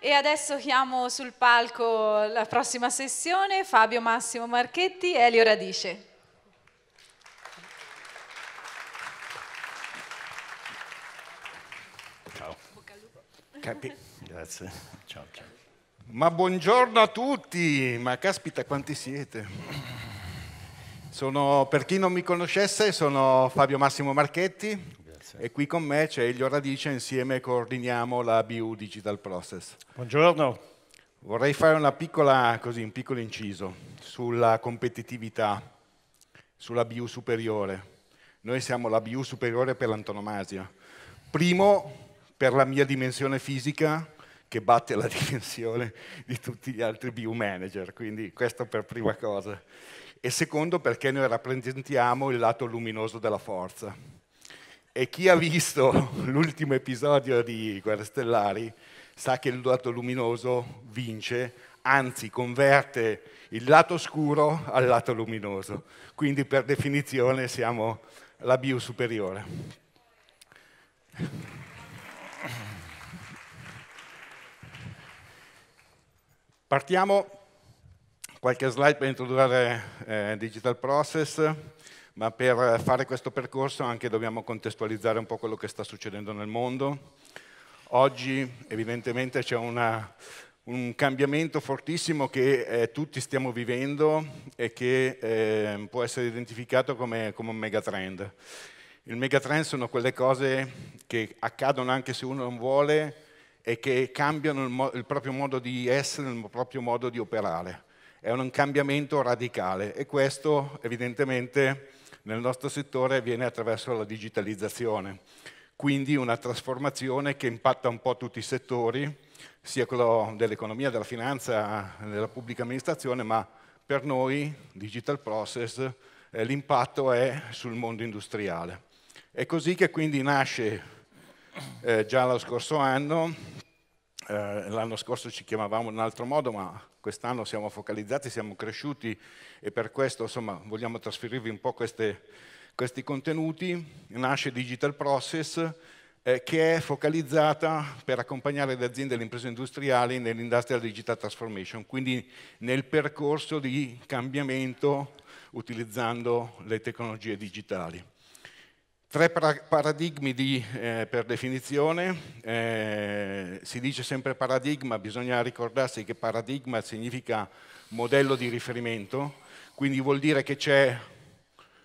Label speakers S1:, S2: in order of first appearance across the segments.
S1: E adesso chiamo sul palco la prossima sessione Fabio Massimo Marchetti e Elio Radice. Ciao. Capi- Grazie.
S2: Ciao, ciao. Ma buongiorno a tutti, ma caspita quanti siete. Sono, per chi non mi conoscesse, sono Fabio Massimo Marchetti, sì. E qui con me c'è Elio Radice, insieme coordiniamo la BU Digital Process. Buongiorno. Vorrei fare piccola, così, un piccolo inciso sulla competitività, sulla BU superiore. Noi siamo la BU superiore per l'antonomasia. Primo, per la mia dimensione fisica, che batte la dimensione di tutti gli altri BU manager, quindi questo per prima cosa. E secondo, perché noi rappresentiamo il lato luminoso della forza e chi ha visto l'ultimo episodio di Guerre Stellari sa che il lato luminoso vince, anzi converte il lato scuro al lato luminoso. Quindi per definizione siamo la bio superiore. Partiamo, qualche slide per introdurre eh, Digital Process ma per fare questo percorso anche dobbiamo contestualizzare un po' quello che sta succedendo nel mondo. Oggi evidentemente c'è una, un cambiamento fortissimo che eh, tutti stiamo vivendo e che eh, può essere identificato come, come un megatrend. Il megatrend sono quelle cose che accadono anche se uno non vuole e che cambiano il, il proprio modo di essere, il proprio modo di operare. È un cambiamento radicale e questo evidentemente nel nostro settore avviene attraverso la digitalizzazione, quindi una trasformazione che impatta un po' tutti i settori, sia quello dell'economia, della finanza, della pubblica amministrazione, ma per noi, Digital Process, eh, l'impatto è sul mondo industriale. È così che quindi nasce eh, già lo scorso anno, eh, l'anno scorso ci chiamavamo in un altro modo, ma quest'anno siamo focalizzati, siamo cresciuti e per questo insomma, vogliamo trasferirvi un po' queste, questi contenuti. Nasce Digital Process eh, che è focalizzata per accompagnare le aziende e le imprese industriali nell'industrial digital transformation, quindi nel percorso di cambiamento utilizzando le tecnologie digitali. Tre paradigmi di, eh, per definizione, eh, si dice sempre paradigma, bisogna ricordarsi che paradigma significa modello di riferimento, quindi vuol dire che c'è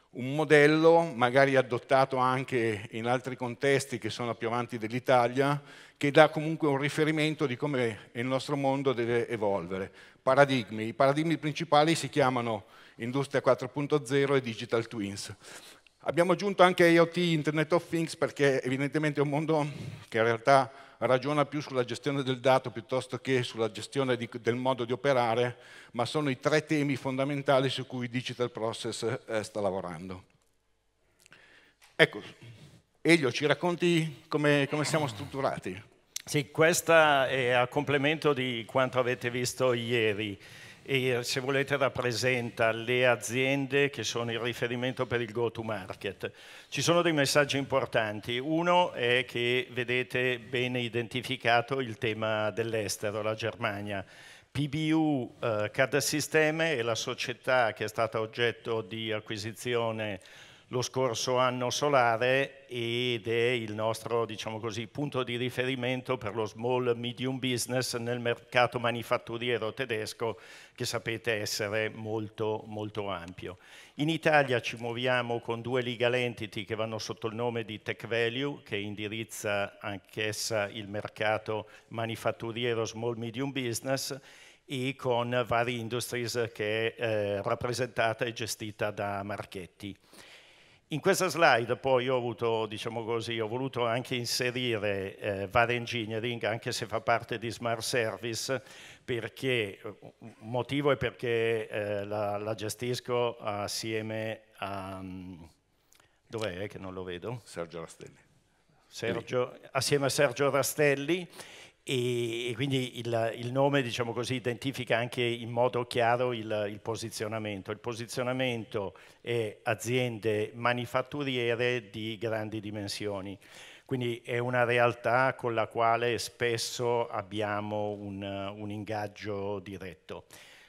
S2: un modello, magari adottato anche in altri contesti che sono più avanti dell'Italia, che dà comunque un riferimento di come il nostro mondo deve evolvere. Paradigmi, i paradigmi principali si chiamano Industria 4.0 e Digital Twins. Abbiamo aggiunto anche IoT, Internet of Things, perché evidentemente è un mondo che in realtà ragiona più sulla gestione del dato piuttosto che sulla gestione di, del modo di operare, ma sono i tre temi fondamentali su cui Digital Process eh, sta lavorando. Ecco, Elio, ci racconti come, come siamo strutturati? Sì, questa è a
S1: complemento di quanto avete visto ieri e se volete rappresenta le aziende che sono il riferimento per il go to market. Ci sono dei messaggi importanti, uno è che vedete bene identificato il tema dell'estero, la Germania. PBU eh, Cadasisteme è la società che è stata oggetto di acquisizione lo scorso anno solare ed è il nostro diciamo così, punto di riferimento per lo small medium business nel mercato manifatturiero tedesco che sapete essere molto, molto ampio. In Italia ci muoviamo con due legal entity che vanno sotto il nome di Tech Value che indirizza anch'essa il mercato manifatturiero small medium business e con varie industries che è eh, rappresentata e gestita da Marchetti. In questa slide poi ho, avuto, diciamo così, ho voluto anche inserire eh, VAR Engineering, anche se fa parte di Smart Service, perché un motivo è perché eh, la, la, gestisco assieme a... Um, Dov'è che non lo vedo? Sergio Rastelli. Sergio, assieme a Sergio Rastelli e, quindi il, il nome diciamo così, identifica anche in modo chiaro il, il, posizionamento. Il posizionamento è aziende manifatturiere di grandi dimensioni, quindi è una realtà con la quale spesso abbiamo un, un ingaggio diretto.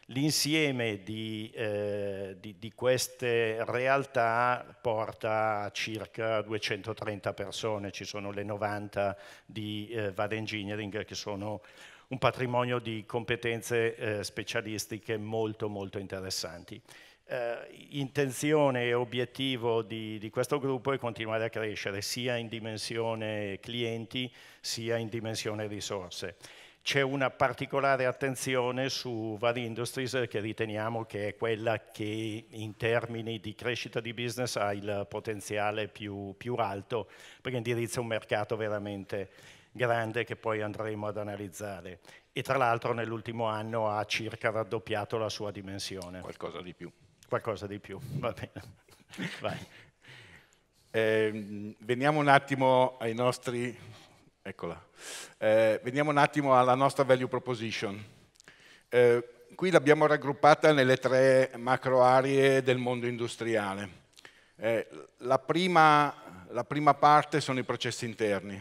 S1: L'insieme di, eh, di, di, queste realtà porta a circa 230 persone, ci sono le 90 di eh, VAD Engineering che sono un patrimonio di competenze eh, specialistiche molto molto interessanti. Eh, intenzione e obiettivo di, di, questo gruppo è continuare a crescere sia in dimensione clienti sia in dimensione risorse c'è una particolare attenzione su Vari Industries che riteniamo che è quella che in termini di crescita di business ha il potenziale più, più alto perché indirizza un mercato veramente grande che poi andremo ad analizzare e tra l'altro nell'ultimo anno ha circa raddoppiato la sua dimensione. Qualcosa di più.
S2: Qualcosa di più, va bene. eh, veniamo un attimo ai nostri Eccola. Eh, veniamo un attimo alla nostra value proposition. Eh, qui l'abbiamo raggruppata nelle tre macro aree del mondo industriale. Eh, la, prima, la prima parte sono i processi interni,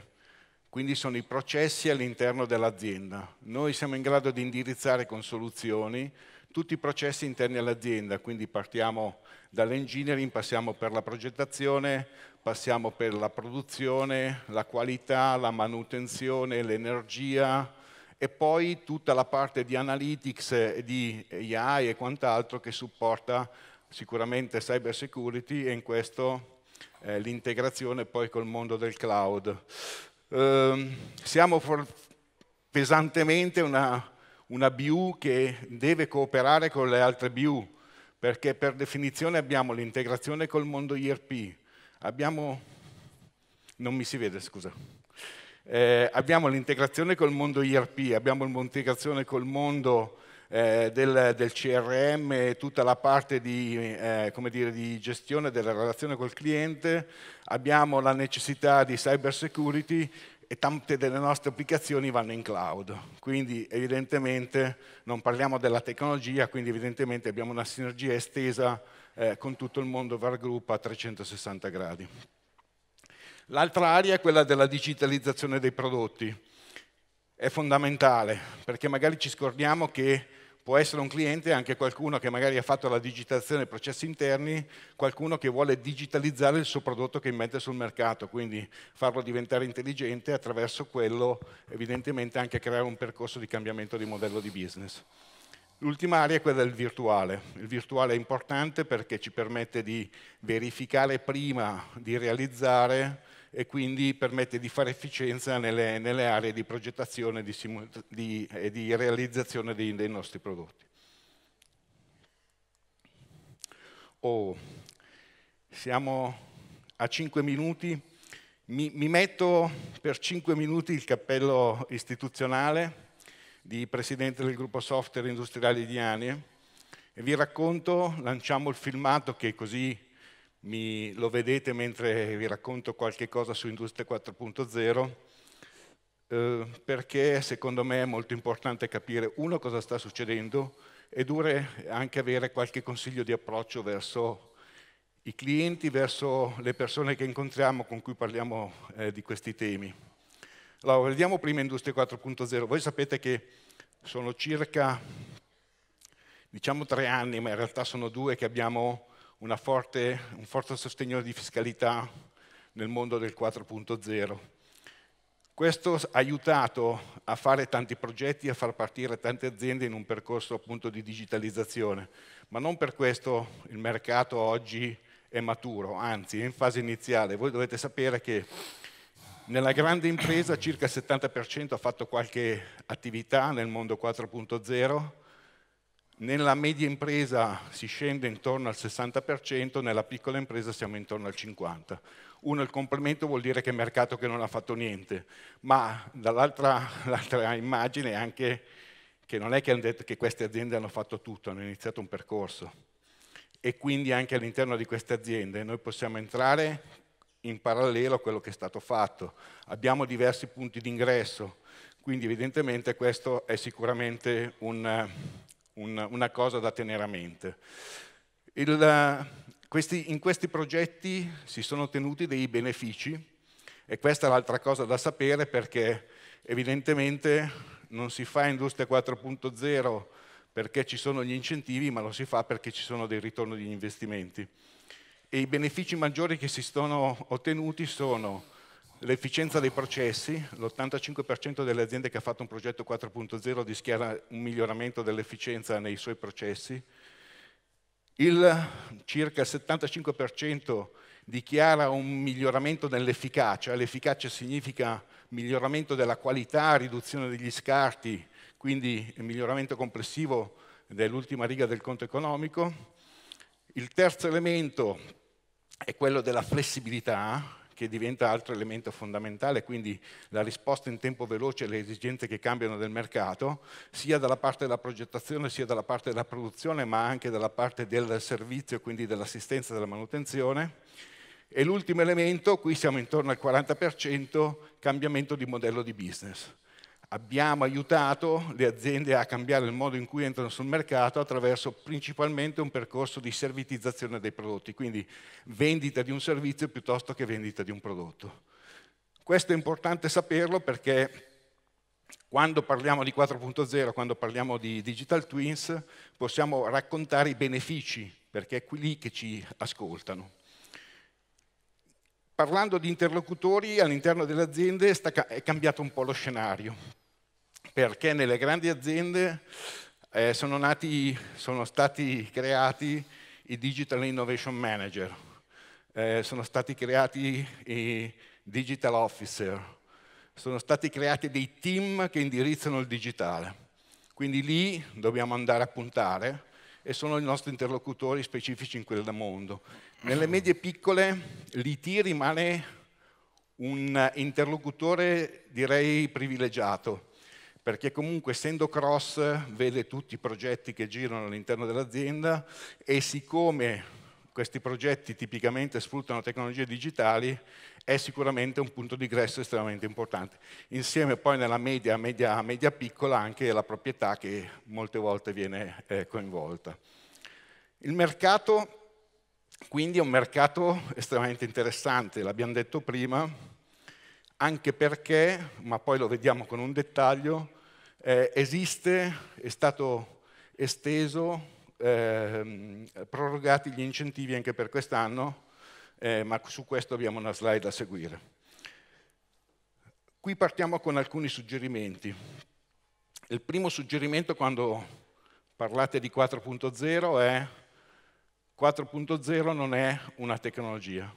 S2: quindi sono i processi all'interno dell'azienda. Noi siamo in grado di indirizzare con soluzioni tutti i processi interni all'azienda, quindi partiamo dall'engineering, passiamo per la progettazione, passiamo per la produzione, la qualità, la manutenzione, l'energia e poi tutta la parte di analytics, e di AI e quant'altro che supporta sicuramente cyber security e in questo eh, l'integrazione poi col mondo del cloud. Eh, siamo pesantemente una una BU che deve cooperare con le altre BU, perché per definizione abbiamo l'integrazione col mondo IRP, abbiamo, non mi si vede scusa, eh, abbiamo l'integrazione col mondo IRP, abbiamo l'integrazione col mondo eh, del, del, CRM e tutta la parte di, eh, dire, di, gestione della relazione col cliente, abbiamo la necessità di cyber security e tante delle nostre applicazioni vanno in cloud. Quindi evidentemente non parliamo della tecnologia, quindi evidentemente abbiamo una sinergia estesa eh, con tutto il mondo VAR Group a 360 gradi. L'altra area è quella della digitalizzazione dei prodotti. È fondamentale perché magari ci scordiamo che può essere un cliente anche qualcuno che magari ha fatto la digitazione dei processi interni, qualcuno che vuole digitalizzare il suo prodotto che mette sul mercato, quindi farlo diventare intelligente e attraverso quello evidentemente anche creare un percorso di cambiamento di modello di business. L'ultima area è quella del virtuale. Il virtuale è importante perché ci permette di verificare prima di realizzare e quindi permette di fare efficienza nelle, nelle aree di progettazione di di, e di realizzazione dei, dei nostri prodotti. Oh, siamo a 5 minuti, mi, mi metto per 5 minuti il cappello istituzionale di Presidente del gruppo software industriale di Anie e vi racconto, lanciamo il filmato che così mi, lo vedete mentre vi racconto qualche cosa su Industria 4.0, eh, perché secondo me è molto importante capire, uno, cosa sta succedendo e due, anche avere qualche consiglio di approccio verso i clienti, verso le persone che incontriamo con cui parliamo eh, di questi temi. Allora, vediamo prima Industria 4.0. Voi sapete che sono circa, diciamo, tre anni, ma in realtà sono due che abbiamo forte, un forte sostegno di fiscalità nel mondo del 4.0. Questo ha aiutato a fare tanti progetti, a far partire tante aziende in un percorso appunto di digitalizzazione, ma non per questo il mercato oggi è maturo, anzi è in fase iniziale. Voi dovete sapere che nella grande impresa circa il 70% ha fatto qualche attività nel mondo 4.0, nella media impresa si scende intorno al 60%, nella piccola impresa siamo intorno al 50%. Uno, il complemento vuol dire che è mercato che non ha fatto niente, ma dall'altra immagine è anche che non è che hanno detto che queste aziende hanno fatto tutto, hanno iniziato un percorso. E quindi anche all'interno di queste aziende noi possiamo entrare in parallelo a quello che è stato fatto. Abbiamo diversi punti d'ingresso, quindi evidentemente questo è sicuramente un un, una cosa da tenere a mente. Il, questi, in questi progetti si sono ottenuti dei benefici e questa è l'altra cosa da sapere perché evidentemente non si fa industria 4.0 perché ci sono gli incentivi, ma lo si fa perché ci sono dei ritorni di investimenti. E i benefici maggiori che si sono ottenuti sono l'efficienza dei processi, l'85% delle aziende che ha fatto un progetto 4.0 dichiara un miglioramento dell'efficienza nei suoi processi, il circa 75% dichiara un miglioramento dell'efficacia, l'efficacia significa miglioramento della qualità, riduzione degli scarti, quindi miglioramento complessivo dell'ultima riga del conto economico. Il terzo elemento è quello della flessibilità, che diventa altro elemento fondamentale, quindi la risposta in tempo veloce alle esigenze che cambiano del mercato, sia dalla parte della progettazione, sia dalla parte della produzione, ma anche dalla parte del servizio, quindi dell'assistenza e della manutenzione. E l'ultimo elemento, qui siamo intorno al 40%, cambiamento di modello di business abbiamo aiutato le aziende a cambiare il modo in cui entrano sul mercato attraverso principalmente un percorso di servitizzazione dei prodotti, quindi vendita di un servizio piuttosto che vendita di un prodotto. Questo è importante saperlo perché quando parliamo di 4.0, quando parliamo di digital twins, possiamo raccontare i benefici, perché è qui lì che ci ascoltano parlando di interlocutori all'interno delle aziende è cambiato un po' lo scenario perché nelle grandi aziende eh, sono, nati, sono, stati creati i Digital Innovation Manager, eh, sono stati creati i Digital Officer, sono stati creati dei team che indirizzano il digitale. Quindi lì dobbiamo andare a puntare e sono i nostri interlocutori specifici in quel mondo. Nelle medie e piccole l'IT rimane un interlocutore direi privilegiato, perché comunque essendo cross vede tutti i progetti che girano all'interno dell'azienda e siccome questi progetti tipicamente sfruttano tecnologie digitali, è sicuramente un punto di ingresso estremamente importante. Insieme poi nella media, media, media piccola anche la proprietà che molte volte viene eh, coinvolta. Il mercato quindi è un mercato estremamente interessante, l'abbiamo detto prima, anche perché, ma poi lo vediamo con un dettaglio, eh, esiste, è stato esteso, eh, prorogati gli incentivi anche per quest'anno, eh, ma su questo abbiamo una slide da seguire. Qui partiamo con alcuni suggerimenti. Il primo suggerimento quando parlate di 4.0 è 4.0 non è una tecnologia,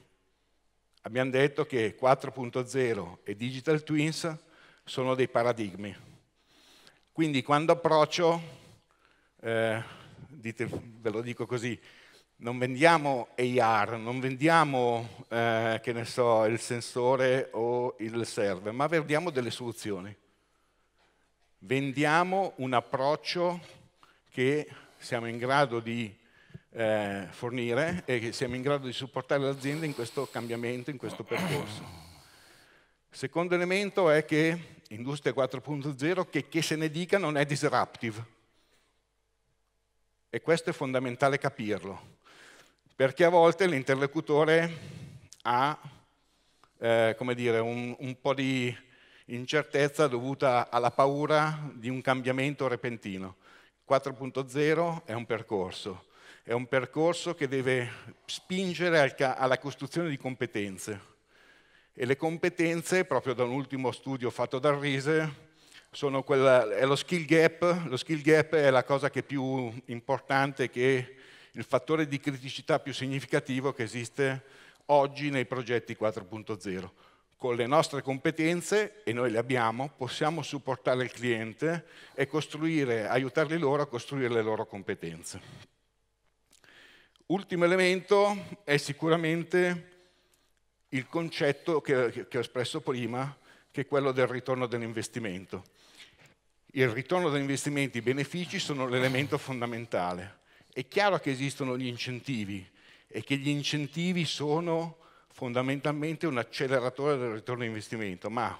S2: Abbiamo detto che 4.0 e Digital Twins sono dei paradigmi. Quindi quando approccio, eh, dite, ve lo dico così, non vendiamo AR, non vendiamo eh, che ne so, il sensore o il server, ma vendiamo delle soluzioni. Vendiamo un approccio che siamo in grado di eh, fornire e che siamo in grado di supportare l'azienda in questo cambiamento, in questo percorso. Secondo elemento è che Industria 4.0, che, che se ne dica, non è disruptive. E questo è fondamentale capirlo, perché a volte l'interlocutore ha eh, come dire, un, un po' di incertezza dovuta alla paura di un cambiamento repentino. 4.0 è un percorso, è un percorso che deve spingere alla costruzione di competenze. E le competenze, proprio da un ultimo studio fatto dal RISE, sono quella, è lo skill gap. Lo skill gap è la cosa che è più importante, che il fattore di criticità più significativo che esiste oggi nei progetti 4.0. Con le nostre competenze, e noi le abbiamo, possiamo supportare il cliente e aiutarli loro a costruire le loro competenze. Ultimo elemento è sicuramente il concetto che, che ho espresso prima, che è quello del ritorno dell'investimento. Il ritorno dell'investimento, i benefici sono l'elemento fondamentale. È chiaro che esistono gli incentivi e che gli incentivi sono fondamentalmente un acceleratore del ritorno dell'investimento, ma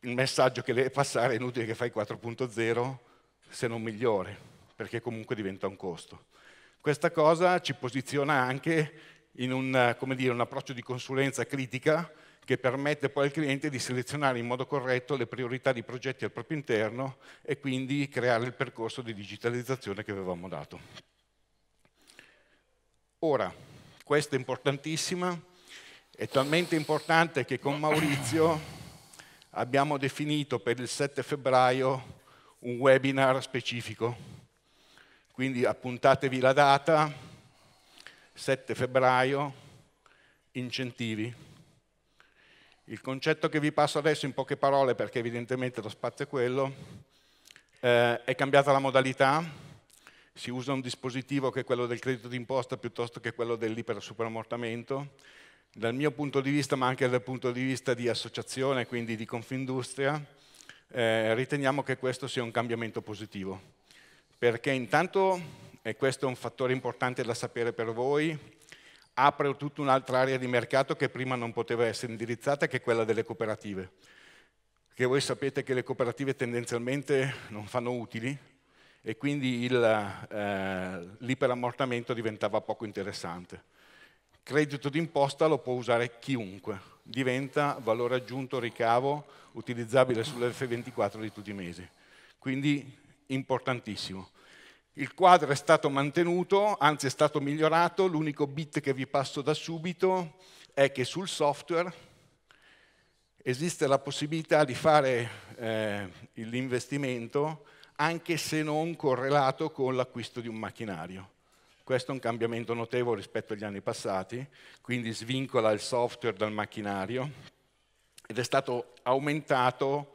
S2: il messaggio che deve passare è inutile che fai 4.0 se non migliore, perché comunque diventa un costo. Questa cosa ci posiziona anche in un, dire, un approccio di consulenza critica che permette poi al cliente di selezionare in modo corretto le priorità di progetti al proprio interno e quindi creare il percorso di digitalizzazione che avevamo dato. Ora, questa è importantissima, è talmente importante che con Maurizio abbiamo definito per il 7 febbraio un webinar specifico quindi appuntatevi la data, 7 febbraio, incentivi. Il concetto che vi passo adesso in poche parole, perché evidentemente lo spazio è quello, eh, è cambiata la modalità, si usa un dispositivo che è quello del credito d'imposta piuttosto che quello dell'ipersuperamortamento, dal mio punto di vista, ma anche dal punto di vista di associazione, quindi di Confindustria, eh, riteniamo che questo sia un cambiamento positivo perché intanto, e questo è un fattore importante da sapere per voi, apre tutta un'altra area di mercato che prima non poteva essere indirizzata, che è quella delle cooperative. Che voi sapete che le cooperative tendenzialmente non fanno utili e quindi il, eh, l'iperammortamento diventava poco interessante. Credito d'imposta lo può usare chiunque, diventa valore aggiunto ricavo utilizzabile sull'F24 di tutti i mesi. Quindi importantissimo. Il quadro è stato mantenuto, anzi è stato migliorato, l'unico bit che vi passo da subito è che sul software esiste la possibilità di fare eh, l'investimento anche se non correlato con l'acquisto di un macchinario. Questo è un cambiamento notevole rispetto agli anni passati, quindi svincola il software dal macchinario ed è stato aumentato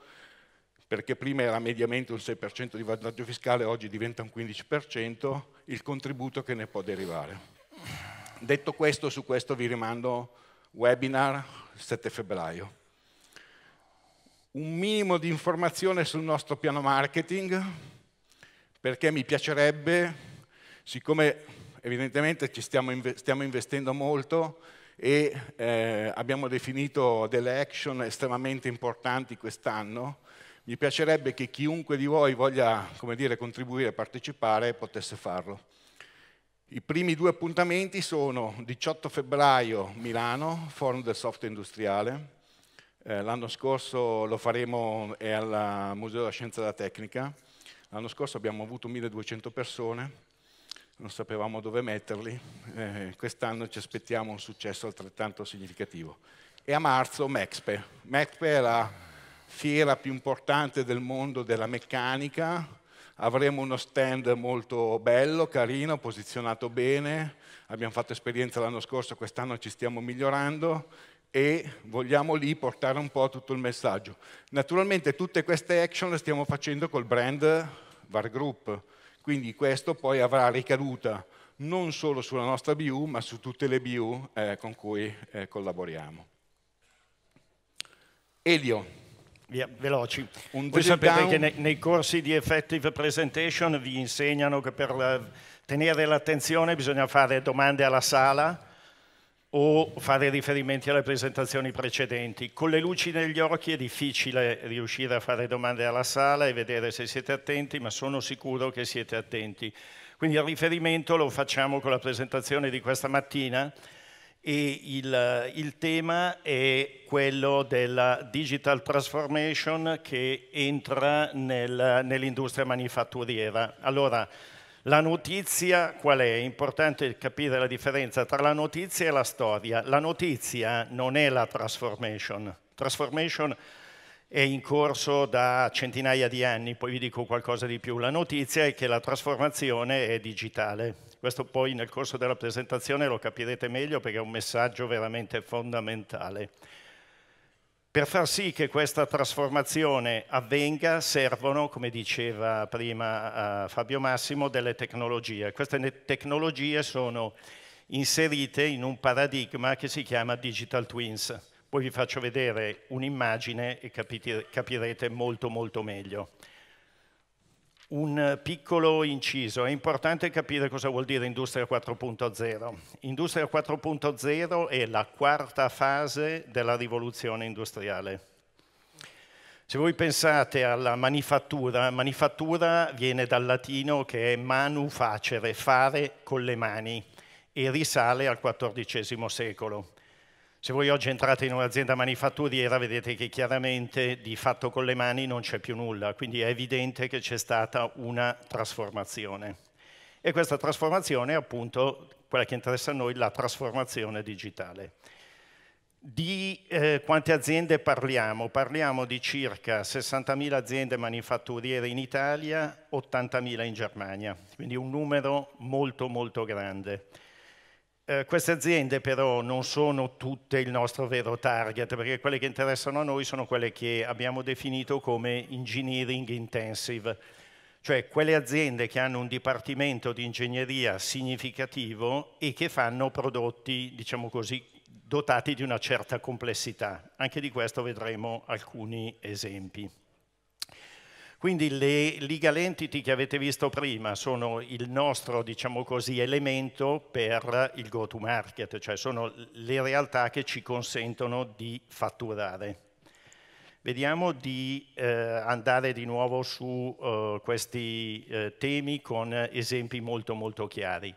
S2: perché prima era mediamente un 6% di vantaggio fiscale, oggi diventa un 15%, il contributo che ne può derivare. Detto questo, su questo vi rimando webinar 7 febbraio. Un minimo di informazione sul nostro piano marketing, perché mi piacerebbe, siccome evidentemente ci stiamo, stiamo investendo molto, e eh, abbiamo definito delle action estremamente importanti quest'anno mi piacerebbe che chiunque di voi voglia dire, contribuire e partecipare potesse farlo. I primi due appuntamenti sono 18 febbraio Milano, Forum del Software Industriale. Eh, l'anno scorso lo faremo è al Museo della Scienza e della Tecnica. L'anno scorso abbiamo avuto 1200 persone, non sapevamo dove metterli. Eh, quest'anno ci aspettiamo un successo altrettanto significativo. E a marzo Mexpe. Mexpe è la fiera più importante del mondo della meccanica, avremo uno stand molto bello, carino, posizionato bene, abbiamo fatto esperienza l'anno scorso, quest'anno ci stiamo migliorando e vogliamo lì portare un po' tutto il messaggio. Naturalmente tutte queste action le stiamo facendo col brand VAR Group, quindi questo poi avrà ricaduta non solo sulla nostra BU, ma su tutte le BU eh, con cui eh, collaboriamo. Elio. Via, veloci. Un Voi sapete down. che nei, nei,
S1: corsi di effective presentation vi insegnano che per la, eh, tenere l'attenzione bisogna fare domande alla sala o fare riferimenti alle presentazioni precedenti. Con le luci negli occhi è difficile riuscire a fare domande alla sala e vedere se siete attenti, ma sono sicuro che siete attenti. Quindi il riferimento lo facciamo con la presentazione di questa mattina e il, il, tema è quello della digital transformation che entra nel, nell'industria manifatturiera. Allora, la notizia qual è? È importante capire la differenza tra la notizia e la storia. La notizia non è la transformation. Transformation è in corso da centinaia di anni, poi vi dico qualcosa di più. La notizia è che la trasformazione è digitale questo poi nel corso della presentazione lo capirete meglio perché è un messaggio veramente fondamentale. Per far sì che questa trasformazione avvenga servono, come diceva prima eh, Fabio Massimo, delle tecnologie. Queste tecnologie sono inserite in un paradigma che si chiama Digital Twins. Poi vi faccio vedere un'immagine e capirete molto molto meglio. Un piccolo inciso, è importante capire cosa vuol dire Industria 4.0. Industria 4.0 è la quarta fase della rivoluzione industriale. Se voi pensate alla manifattura, manifattura viene dal latino che è manu facere, fare con le mani, e risale al XIV secolo. Se voi oggi entrate in un'azienda manifatturiera vedete che chiaramente di fatto con le mani non c'è più nulla, quindi è evidente che c'è stata una trasformazione. E questa trasformazione è appunto quella che interessa a noi, la trasformazione digitale. Di eh, quante aziende parliamo? Parliamo di circa 60.000 aziende manifatturiere in Italia, 80.000 in Germania, quindi un numero molto molto grande. Eh, queste aziende però non sono tutte il nostro vero target, perché quelle che interessano a noi sono quelle che abbiamo definito come engineering intensive, cioè quelle aziende che hanno un dipartimento di ingegneria significativo e che fanno prodotti, diciamo così, dotati di una certa complessità. Anche di questo vedremo alcuni esempi. Quindi le legal entity che avete visto prima sono il nostro diciamo così, elemento per il go to market, cioè sono le realtà che ci consentono di fatturare. Vediamo di eh, andare di nuovo su eh, questi eh, temi con esempi molto molto chiari.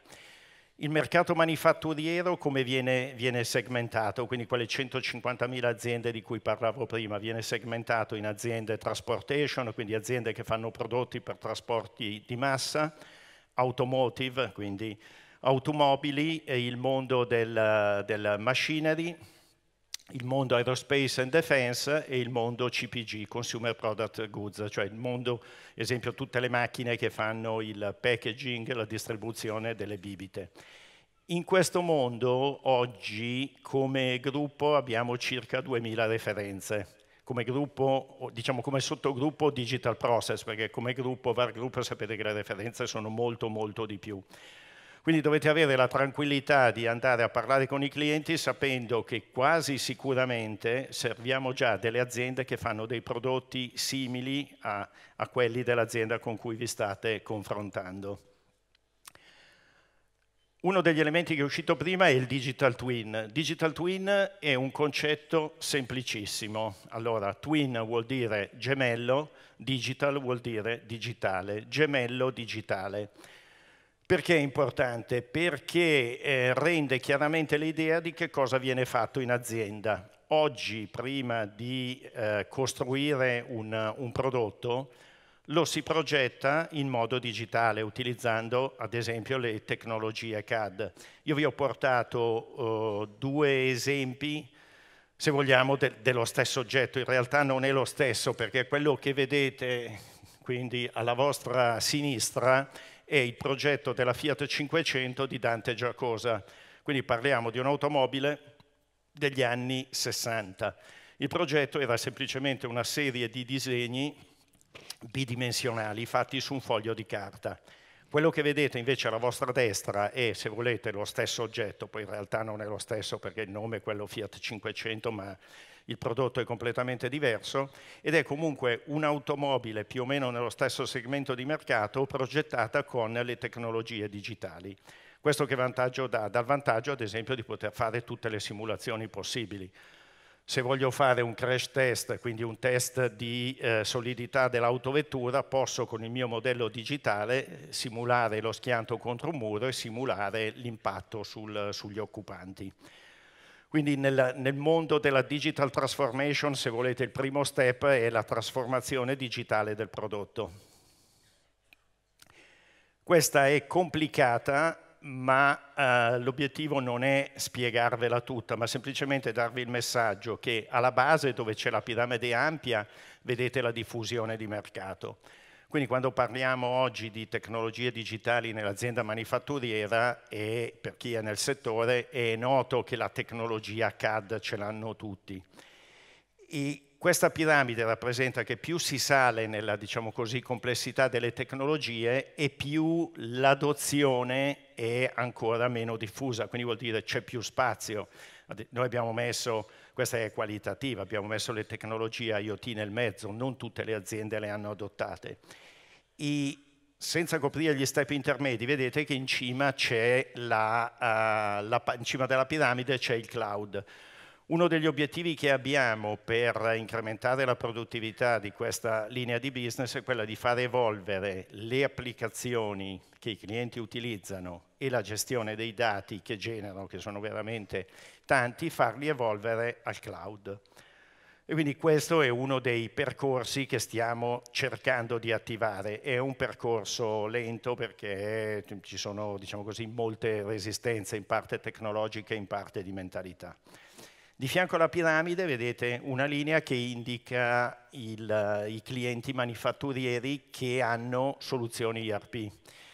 S1: Il mercato manifatturiero come viene, viene segmentato? Quindi quelle 150.000 aziende di cui parlavo prima, viene segmentato in aziende transportation, quindi aziende che fanno prodotti per trasporti di massa, automotive, quindi automobili e il mondo del, del machinery, il mondo aerospace and defense e il mondo CPG, consumer product goods, cioè il mondo, ad esempio, tutte le macchine che fanno il packaging, la distribuzione delle bibite. In questo mondo oggi come gruppo abbiamo circa 2000 referenze, come gruppo, diciamo come sottogruppo Digital Process, perché come gruppo, VAR Group, sapete che le referenze sono molto molto di più. Quindi dovete avere la tranquillità di andare a parlare con i clienti sapendo che quasi sicuramente serviamo già delle aziende che fanno dei prodotti simili a, a quelli dell'azienda con cui vi state confrontando. Uno degli elementi che è uscito prima è il digital twin. Digital twin è un concetto semplicissimo. Allora, twin vuol dire gemello, digital vuol dire digitale, gemello digitale. Perché è importante? Perché eh, rende chiaramente l'idea di che cosa viene fatto in azienda. Oggi, prima di eh, costruire un, un prodotto, lo si progetta in modo digitale utilizzando ad esempio le tecnologie CAD. Io vi ho portato uh, due esempi, se vogliamo, de dello stesso oggetto. In realtà non è lo stesso perché quello che vedete, quindi alla vostra sinistra, è il progetto della Fiat 500 di Dante Giacosa. Quindi parliamo di un'automobile degli anni 60. Il progetto era semplicemente una serie di disegni bidimensionali fatti su un foglio di carta. Quello che vedete invece alla vostra destra è, se volete, lo stesso oggetto, poi in realtà non è lo stesso perché il nome è quello Fiat 500, ma il prodotto è completamente diverso ed è comunque un'automobile più o meno nello stesso segmento di mercato progettata con le tecnologie digitali. Questo che vantaggio dà? Dal vantaggio ad esempio di poter fare tutte le simulazioni possibili se voglio fare un crash test, quindi un test di eh, solidità dell'autovettura, posso con il mio modello digitale eh, simulare lo schianto contro un muro e simulare l'impatto sugli occupanti. Quindi nel, nel, mondo della digital transformation, se volete, il primo step è la trasformazione digitale del prodotto. Questa è complicata, ma eh, l'obiettivo non è spiegarvela tutta, ma semplicemente darvi il messaggio che alla base, dove c'è la piramide ampia, vedete la diffusione di mercato. Quindi quando parliamo oggi di tecnologie digitali nell'azienda manifatturiera e per chi è nel settore è noto che la tecnologia CAD ce l'hanno tutti. E questa piramide rappresenta che più si sale nella diciamo così, complessità delle tecnologie e più l'adozione è ancora meno diffusa, quindi vuol dire c'è più spazio. Noi abbiamo messo questa è qualitativa, abbiamo messo le tecnologie IoT nel mezzo, non tutte le aziende le hanno adottate. I, senza coprire gli step intermedi, vedete che in cima, la, uh, la, in cima della piramide c'è il cloud. Uno degli obiettivi che abbiamo per incrementare la produttività di questa linea di business è quella di far evolvere le applicazioni che i clienti utilizzano e la gestione dei dati che generano, che sono veramente tanti, farli evolvere al cloud. E quindi questo è uno dei percorsi che stiamo cercando di attivare. È un percorso lento perché ci sono, diciamo così, molte resistenze, in parte tecnologiche, in parte di mentalità. Di fianco alla piramide vedete una linea che indica il, eh, i clienti manifatturieri che hanno soluzioni IRP,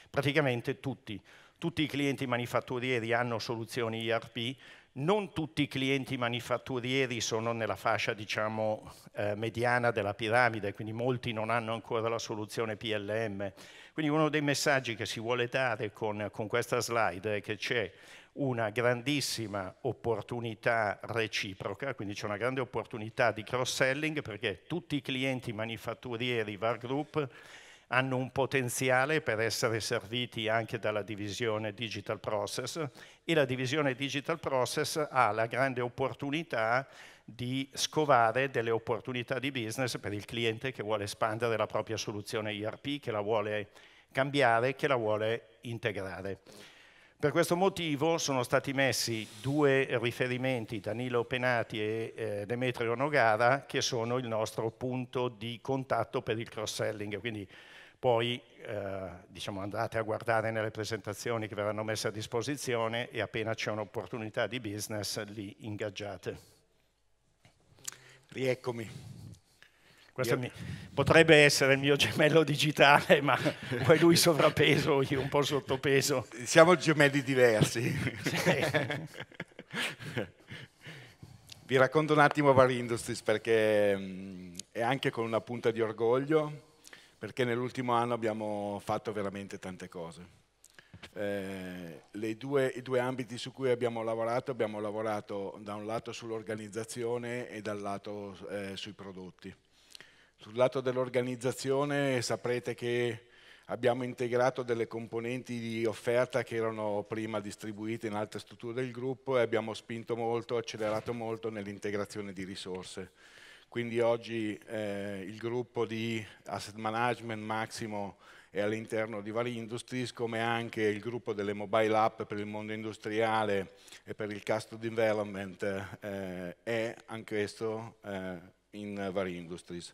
S1: praticamente tutti tutti i clienti manifatturieri hanno soluzioni ERP, non tutti i clienti manifatturieri sono nella fascia diciamo, eh, mediana della piramide, quindi molti non hanno ancora la soluzione PLM. Quindi uno dei messaggi che si vuole dare con, con questa slide è che c'è una grandissima opportunità reciproca, quindi c'è una grande opportunità di cross-selling perché tutti i clienti manifatturieri VAR Group hanno un potenziale per essere serviti anche dalla divisione Digital Process e la divisione Digital Process ha la grande opportunità di scovare delle opportunità di business per il cliente che vuole espandere la propria soluzione IRP, che la vuole cambiare, che la vuole integrare. Per questo motivo sono stati messi due riferimenti, Danilo Penati e eh, Demetrio Nogara, che sono il nostro punto di contatto per il cross-selling, quindi poi eh, diciamo, andate a guardare nelle presentazioni che verranno messe a disposizione e appena c'è un'opportunità di business li ingaggiate. Rieccomi. Questo mi, potrebbe essere il mio gemello
S2: digitale, ma poi lui sovrappeso, io un po' sottopeso. Siamo gemelli diversi. Sì. Vi racconto un attimo Var Industries perché mm, è anche con una punta di orgoglio perché nell'ultimo anno abbiamo fatto veramente tante cose. Eh, due, I due ambiti su cui abbiamo lavorato, abbiamo lavorato da un lato sull'organizzazione e dal lato eh, sui prodotti. Sul lato dell'organizzazione saprete che abbiamo integrato delle componenti di offerta che erano prima distribuite in altre strutture del gruppo e abbiamo spinto molto, accelerato molto nell'integrazione di risorse quindi oggi eh, il gruppo di asset management Maximo è all'interno di vari industries, come anche il gruppo delle mobile app per il mondo industriale e per il custom development eh, è anch'esso eh, in vari industries.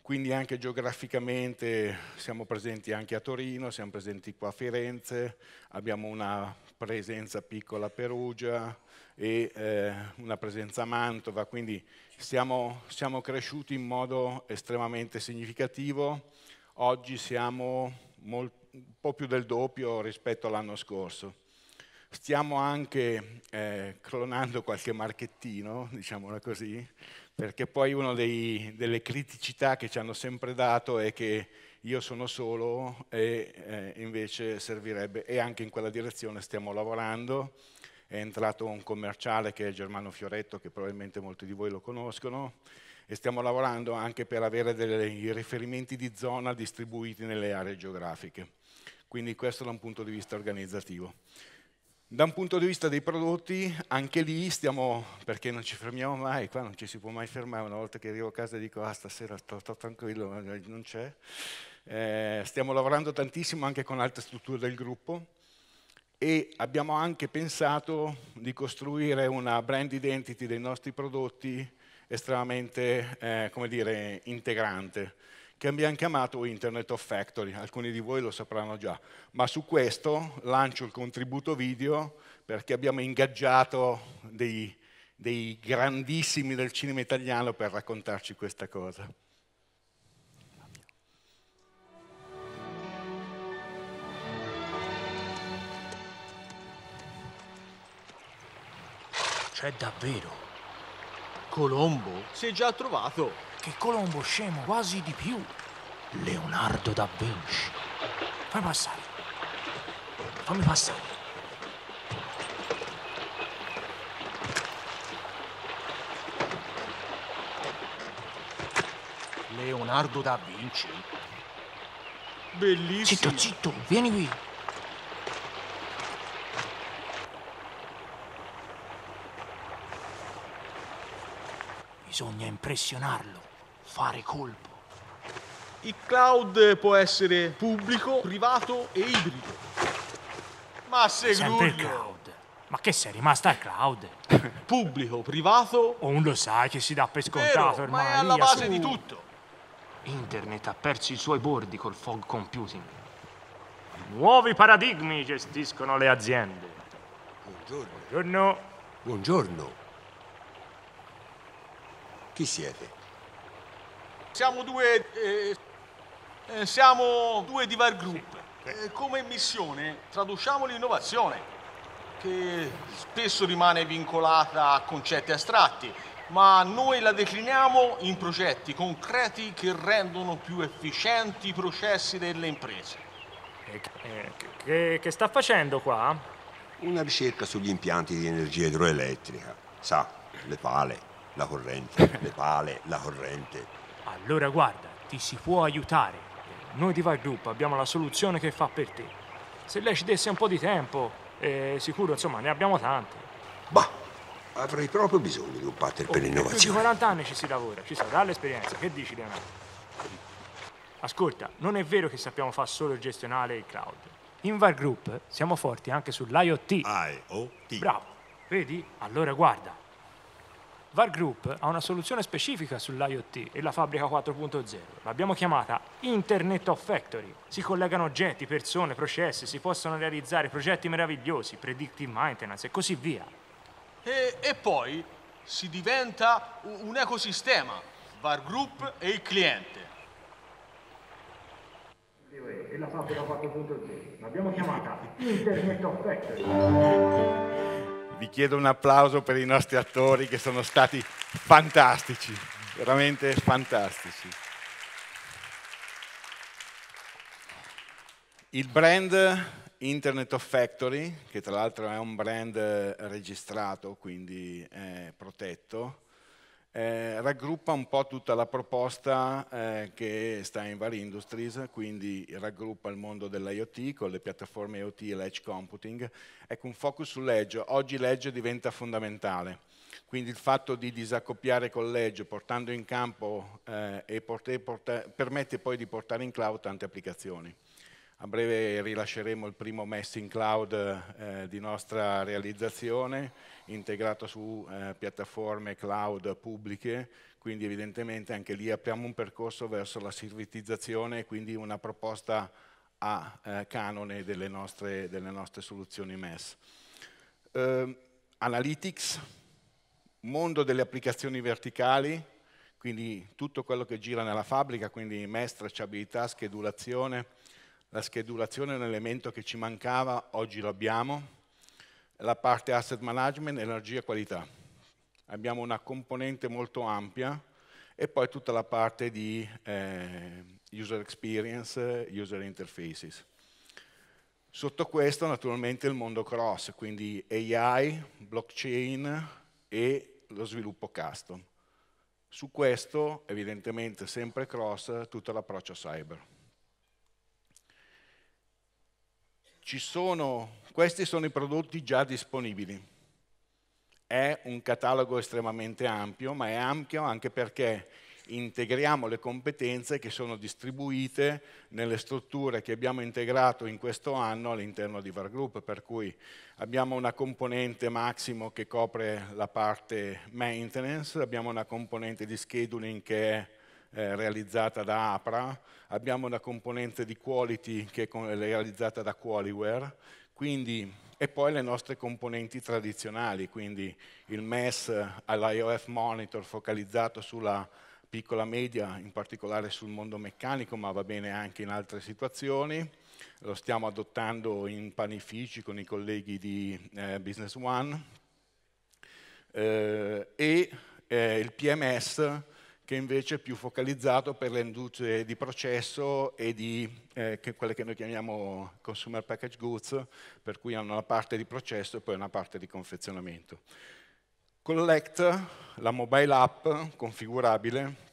S2: Quindi anche geograficamente siamo presenti anche a Torino, siamo presenti qua a Firenze, abbiamo una presenza piccola a Perugia, e eh, una presenza a Mantova, quindi siamo, siamo cresciuti in modo estremamente significativo. Oggi siamo molto un po' più del doppio rispetto all'anno scorso. Stiamo anche eh, clonando qualche marchettino, diciamola così, perché poi una delle criticità che ci hanno sempre dato è che io sono solo e eh, invece servirebbe, e anche in quella direzione stiamo lavorando, è entrato un commerciale che è Germano Fioretto, che probabilmente molti di voi lo conoscono, e stiamo lavorando anche per avere dei riferimenti di zona distribuiti nelle aree geografiche. Quindi questo da un punto di vista organizzativo. Da un punto di vista dei prodotti, anche lì stiamo, perché non ci fermiamo mai, qua non ci si può mai fermare, una volta che arrivo a casa dico ah stasera sto, sto tranquillo, eh, non c'è. Eh, stiamo lavorando tantissimo anche con altre strutture del gruppo, e abbiamo anche pensato di costruire una brand identity dei nostri prodotti estremamente, eh, come dire, integrante, che abbiamo chiamato Internet of Factory, alcuni di voi lo sapranno già, ma su questo lancio il contributo video perché abbiamo ingaggiato dei, dei grandissimi del cinema italiano per raccontarci questa cosa. c'è davvero. Colombo si è già trovato. Che Colombo scemo, quasi di più. Leonardo da Vinci. Fai passare. Fammi passare. Leonardo da Vinci?
S1: Bellissimo. Zitto, zitto, vieni qui.
S2: bisogna impressionarlo, fare colpo. Il cloud può essere pubblico, privato e ibrido. Ma se Sempre il cloud. Ma che sei rimasto al cloud? pubblico, privato. Un lo sai
S1: che si dà per scontato Vero, ormai. Ma è alla base su. di tutto. Internet ha perso i suoi bordi col fog computing. Nuovi paradigmi gestiscono le aziende. Buongiorno. Buongiorno. Buongiorno
S2: chi siete? Siamo due, eh, eh siamo due divar group. Eh, come missione traduciamo l'innovazione, che spesso rimane vincolata a concetti astratti, ma noi la decliniamo in progetti concreti che rendono più efficienti i processi delle imprese.
S1: Eh, che, che sta facendo qua?
S2: Una ricerca sugli impianti di energia idroelettrica, sa, le pale, la corrente, le pale, la corrente.
S1: Allora guarda, ti si può aiutare. Noi di Group abbiamo la soluzione che fa per te. Se lei ci desse un po' di tempo, eh, sicuro, insomma, ne abbiamo tante. Bah, avrei proprio bisogno di un partner oh, per l'innovazione. Per 40 anni ci si lavora, ci sarà l'esperienza. Che dici, Leonardo? Ascolta, non è vero che sappiamo fare solo il gestionale e il cloud. In Var Group siamo forti anche sull'IoT. IoT. Bravo. Vedi? Allora guarda, VAR Group ha una soluzione specifica sull'IoT e la fabbrica 4.0. L'abbiamo chiamata Internet of Factory. Si collegano oggetti, persone, processi, si possono realizzare progetti meravigliosi,
S2: predictive maintenance e così via. E, e poi si diventa un ecosistema, VAR Group e il cliente.
S1: E la fabbrica 4.0 l'abbiamo chiamata Internet of
S2: Factory. Vi chiedo un applauso per i nostri attori che sono stati fantastici, veramente fantastici. Il brand Internet of Factory, che tra l'altro è un brand registrato, quindi è protetto, eh, raggruppa un po' tutta la proposta eh, che sta in vari industries, quindi raggruppa il mondo dell'IoT con le piattaforme IoT e l'edge computing. Ecco, un focus sull'edge. Oggi l'edge diventa fondamentale, quindi il fatto di disaccoppiare con l'edge, portando in campo, eh, e portare, portare, permette poi di portare in cloud tante applicazioni. A breve rilasceremo il primo MES in cloud eh, di nostra realizzazione, integrato su eh, piattaforme cloud pubbliche, quindi evidentemente anche lì apriamo un percorso verso la servitizzazione quindi una proposta a eh, canone delle nostre, delle nostre, soluzioni MES. Ehm, analytics, mondo delle applicazioni verticali, quindi tutto quello che gira nella fabbrica, quindi MES, tracciabilità, schedulazione, la schedulazione è un elemento che ci mancava, oggi lo abbiamo. La parte asset management, energia e qualità. Abbiamo una componente molto ampia e poi tutta la parte di eh, user experience, user interfaces. Sotto questo naturalmente il mondo cross, quindi AI, blockchain e lo sviluppo custom. Su questo evidentemente sempre cross tutto l'approccio cyber. sono, questi sono i prodotti già disponibili. È un catalogo estremamente ampio, ma è ampio anche perché integriamo le competenze che sono distribuite nelle strutture che abbiamo integrato in questo anno all'interno di Vargroup, per cui abbiamo una componente massimo che copre la parte maintenance, abbiamo una componente di scheduling che è eh, realizzata da APRA, abbiamo una componente di quality che è realizzata da Qualiware, quindi, e poi le nostre componenti tradizionali, quindi il MES all'IOF Monitor focalizzato sulla piccola media, in particolare sul mondo meccanico, ma va bene anche in altre situazioni. Lo stiamo adottando in panifici con i colleghi di eh, Business One. Eh, e eh, il PMS che invece è più focalizzato per le industrie di processo e di eh, che quelle che noi chiamiamo consumer package goods, per cui hanno una parte di processo e poi una parte di confezionamento. Collect, la mobile app configurabile,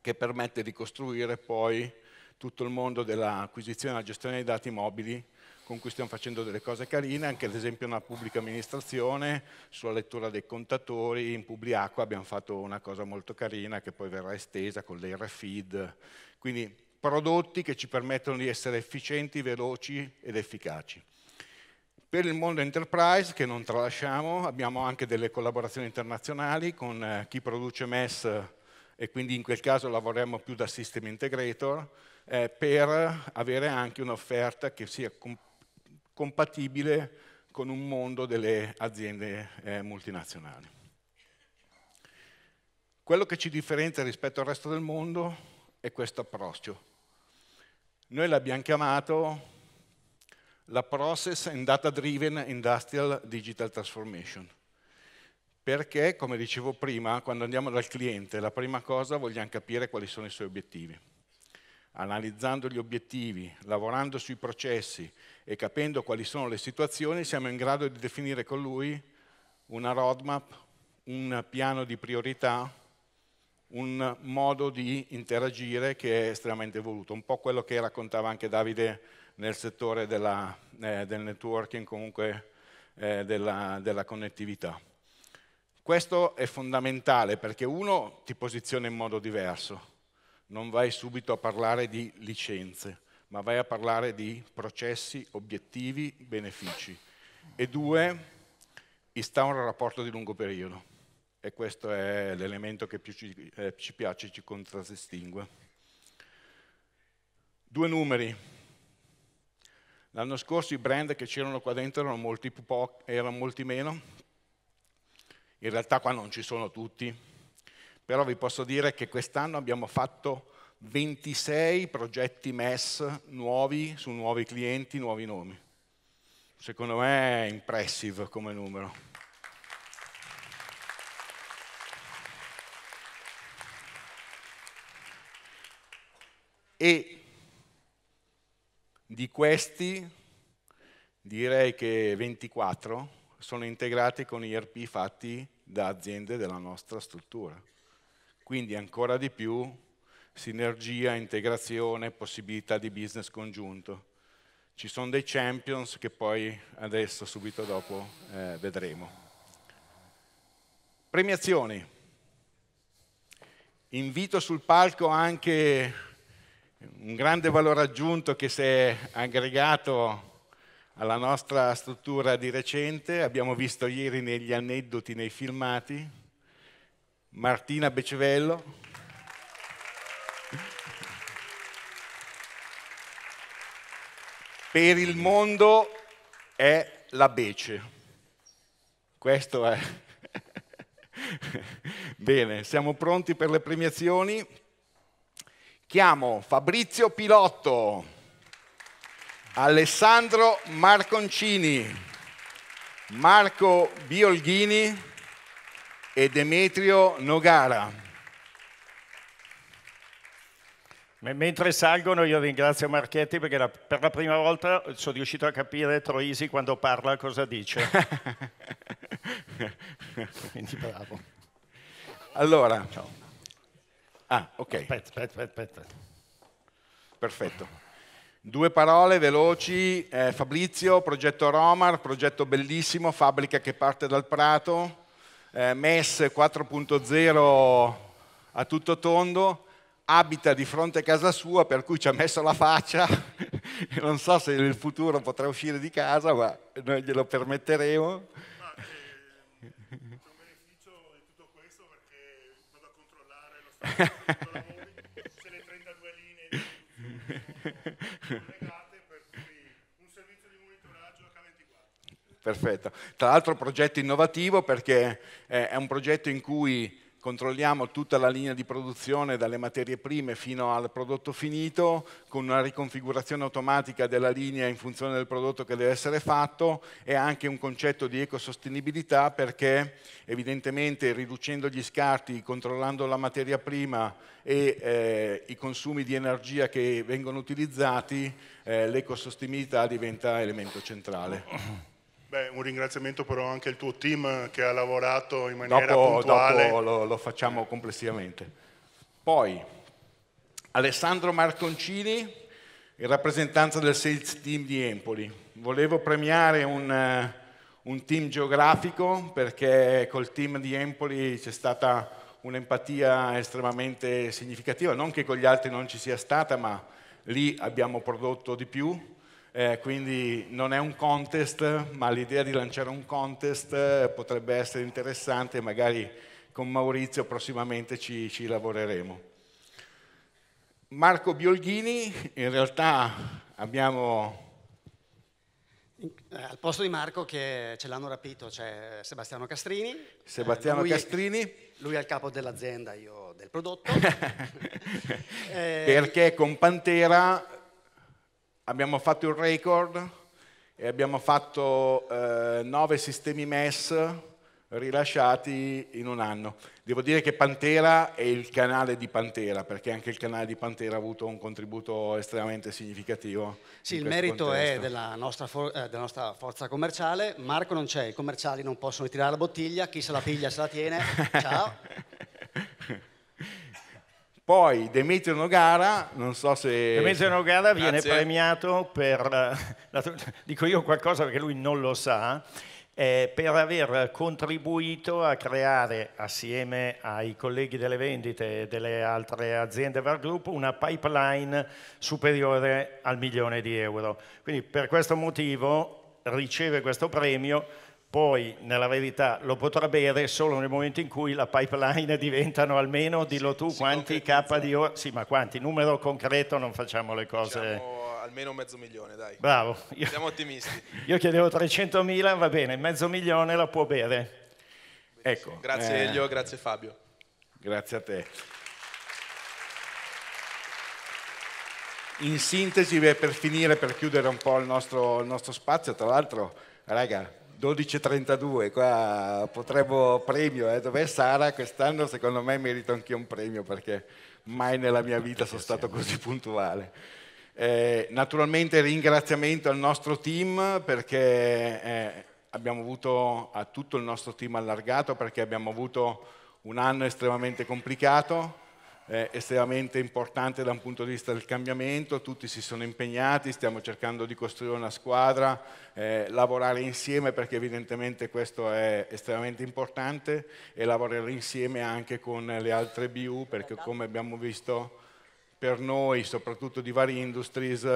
S2: che permette di costruire poi tutto il mondo dell'acquisizione e della gestione dei dati mobili con cui stiamo facendo delle cose carine, anche ad esempio nella pubblica amministrazione, sulla lettura dei contatori, in Publiacqua abbiamo fatto una cosa molto carina che poi verrà estesa con l'Airfeed, quindi prodotti che ci permettono di essere efficienti, veloci ed efficaci. Per il mondo enterprise, che non tralasciamo, abbiamo anche delle collaborazioni internazionali con eh, chi produce MES e quindi in quel caso lavoriamo più da system integrator eh, per avere anche un'offerta che sia compatibile con un mondo delle aziende eh, multinazionali. Quello che ci differenzia rispetto al resto del mondo è questo approccio. Noi l'abbiamo chiamato la Process and Data Driven Industrial Digital Transformation. Perché, come dicevo prima, quando andiamo dal cliente, la prima cosa vogliamo capire quali sono i suoi obiettivi. Analizzando gli obiettivi, lavorando sui processi, e capendo quali sono le situazioni siamo in grado di definire con lui una roadmap, un piano di priorità, un modo di interagire che è estremamente evoluto, un po' quello che raccontava anche Davide nel settore della, eh, del networking, comunque eh, della, della connettività. Questo è fondamentale perché uno ti posiziona in modo diverso, non vai subito a parlare di licenze, ma vai a parlare di processi, obiettivi, benefici. E due, instaura un rapporto di lungo periodo. E questo è l'elemento che più ci, eh, ci piace, ci contraddistingue. Due numeri. L'anno scorso i brand che c'erano qua dentro erano molti, po- erano molti meno. In realtà qua non ci sono tutti. Però vi posso dire che quest'anno abbiamo fatto 26 progetti MES nuovi su nuovi clienti, nuovi nomi. Secondo me è impressive come numero. E di questi direi che 24 sono integrati con IRP fatti da aziende della nostra struttura. Quindi ancora di più sinergia, integrazione, possibilità di business congiunto. Ci sono dei champions che poi adesso, subito dopo, eh, vedremo. Premiazioni. Invito sul palco anche un grande valore aggiunto che si è aggregato alla nostra struttura di recente, abbiamo visto ieri negli aneddoti, nei filmati, Martina Becevello, per il mondo è la bece. Questo è. Bene, siamo pronti per le premiazioni. Chiamo Fabrizio Pilotto, Alessandro Marconcini, Marco Biolghini e Demetrio Nogara. Mentre salgono io ringrazio
S1: Marchetti perché la, per la prima volta sono riuscito a capire Troisi quando parla cosa dice.
S2: Quindi bravo. Allora. Ciao. Ah, ok. Aspetta, aspetta, aspetta. Perfetto. Due parole veloci. Eh, Fabrizio, progetto Romar, progetto bellissimo, fabbrica che parte dal Prato. Eh, MES 4.0 a tutto tondo abita di fronte a casa sua, per cui ci ha messo la faccia, non so se nel futuro potrà uscire di casa, ma noi glielo permetteremo. Ma, eh, un beneficio di tutto questo perché vado a controllare lo stato lavori, se le 32 linee sono collegate, per cui un servizio di monitoraggio H24. Perfetto, tra l'altro progetto innovativo perché eh, è un progetto in cui controlliamo tutta la linea di produzione dalle materie prime fino al prodotto finito con una riconfigurazione automatica della linea in funzione del prodotto che deve essere fatto e anche un concetto di ecosostenibilità perché evidentemente riducendo gli scarti, controllando la materia prima e eh, i consumi di energia che vengono utilizzati, eh, l'ecosostenibilità diventa elemento centrale. Beh, un ringraziamento però anche al tuo team che ha lavorato in maniera dopo, puntuale. Dopo lo, lo facciamo complessivamente. Poi, Alessandro Marconcini, in rappresentanza del sales team di Empoli. Volevo premiare un, eh, un, team geografico perché col team di Empoli c'è stata un'empatia estremamente significativa, non che con gli altri non ci sia stata, ma lì abbiamo prodotto di più eh, quindi non è un contest, ma l'idea di lanciare un contest eh, potrebbe essere interessante, magari con Maurizio prossimamente ci, ci lavoreremo. Marco Biolghini, in realtà abbiamo...
S1: Eh, al posto di Marco che ce l'hanno rapito c'è Sebastiano Castrini. Sebastiano eh, lui, Castrini. Lui è il capo dell'azienda,
S2: io del prodotto. eh, Perché con Pantera abbiamo fatto il record e abbiamo fatto eh, nove sistemi MES rilasciati in un anno. Devo dire che Pantera è il canale di Pantera, perché anche il canale di Pantera ha avuto un contributo estremamente significativo. Sì, il merito contesto. è
S1: della nostra, for- eh, della nostra, forza commerciale. Marco non c'è, i commerciali non possono ritirare la bottiglia, chi se la piglia se la tiene. Ciao.
S2: Poi Demetrio Nogara, non so se... Demetrio Nogara viene
S1: premiato per, eh, dico io qualcosa perché lui non lo sa, eh, per aver contribuito a creare assieme ai colleghi delle vendite e delle altre aziende VAR Group una pipeline superiore al milione di euro. Quindi per questo motivo riceve questo premio poi nella verità lo potrà bere solo nel momento in cui la pipeline diventano almeno, dillo tu, si quanti K di ora, sì ma quanti, numero concreto non facciamo le cose... Diciamo
S2: almeno mezzo milione dai. Bravo. Io, Siamo ottimisti. Io chiedevo
S1: 300.000, va bene, mezzo milione la può bere. Ecco. Grazie eh. Elio,
S2: grazie Fabio. Grazie a te. In sintesi, per finire, per chiudere un po' il nostro, il nostro spazio, tra l'altro, raga, 12.32, qua potremmo premio, eh. dov'è Sara? Quest'anno secondo me merito anche un premio perché mai nella mia vita sono stato così puntuale. Eh, naturalmente ringraziamento al nostro team perché eh, abbiamo avuto a tutto il nostro team allargato perché abbiamo avuto un anno estremamente complicato, eh, estremamente importante da un punto di vista del cambiamento, tutti si sono impegnati, stiamo cercando di costruire una squadra, eh, lavorare insieme perché evidentemente questo è estremamente importante e lavorare insieme anche con le altre BU perché come abbiamo visto per noi, soprattutto di varie industries,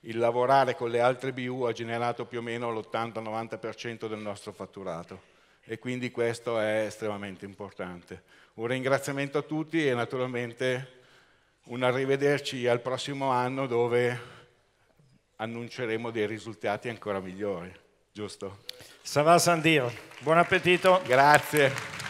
S2: il lavorare con le altre BU ha generato più o meno l'80-90% del nostro fatturato e quindi questo è estremamente importante. Un ringraziamento a tutti e naturalmente un arrivederci al prossimo anno dove annunceremo dei risultati ancora migliori, giusto? Savà San buon appetito. Grazie.